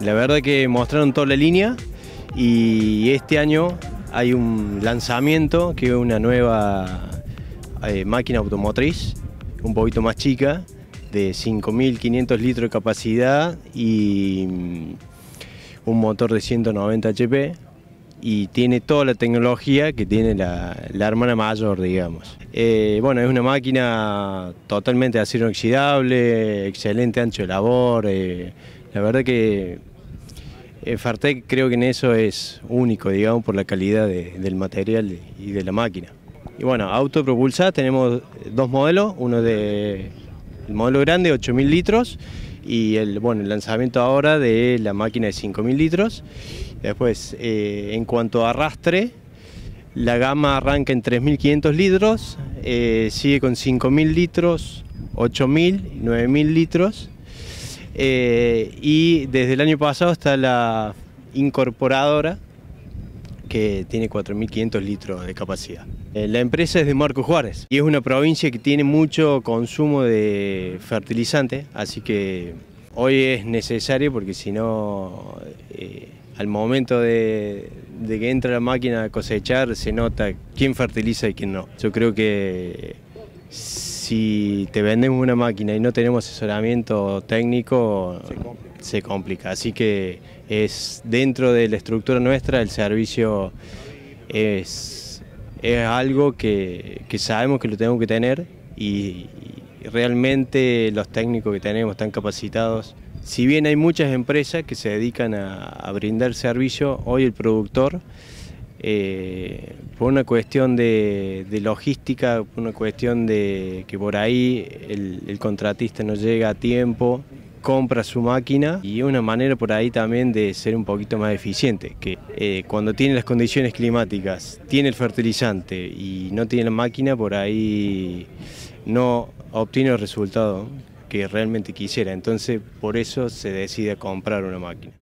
La verdad que mostraron toda la línea y este año hay un lanzamiento que es una nueva eh, máquina automotriz, un poquito más chica, de 5.500 litros de capacidad y mm, un motor de 190 HP y tiene toda la tecnología que tiene la, hermana mayor, digamos. Eh, bueno, es una máquina totalmente de acero inoxidable, excelente ancho de labor, eh, la verdad que eh, Fartec creo que en eso es único, digamos, por la calidad del material y de la máquina. Y bueno, autopropulsada tenemos dos modelos, uno de el modelo grande, 8000 litros, y el, bueno, el lanzamiento ahora de la máquina de 5000 litros. Después, eh, en cuanto a arrastre, la gama arranca en 3.500 litros, eh, sigue con 5.000 litros, 8.000, 9.000 litros. Eh, y desde el año pasado está la incorporadora que tiene 4.500 litros de capacidad. La empresa es de Marco Juárez y es una provincia que tiene mucho consumo de fertilizante, así que hoy es necesario porque si no al momento de, que entra la máquina a cosechar se nota quién fertiliza y quién no. Yo creo que si te vendemos una máquina y no tenemos asesoramiento técnico, se complica. Así que es dentro de la estructura nuestra el servicio es, algo que, sabemos que lo tenemos que tener y realmente los técnicos que tenemos están capacitados si bien hay muchas empresas que se dedican a, brindar servicio, hoy el productor, eh, por una cuestión de, logística, por una cuestión de que por ahí el, contratista no llega a tiempo, compra su máquina y una manera por ahí también de ser un poquito más eficiente, que eh, cuando tiene las condiciones climáticas, tiene el fertilizante y no tiene la máquina, por ahí no obtiene el resultado que realmente quisiera. Entonces, por eso se decide comprar una máquina.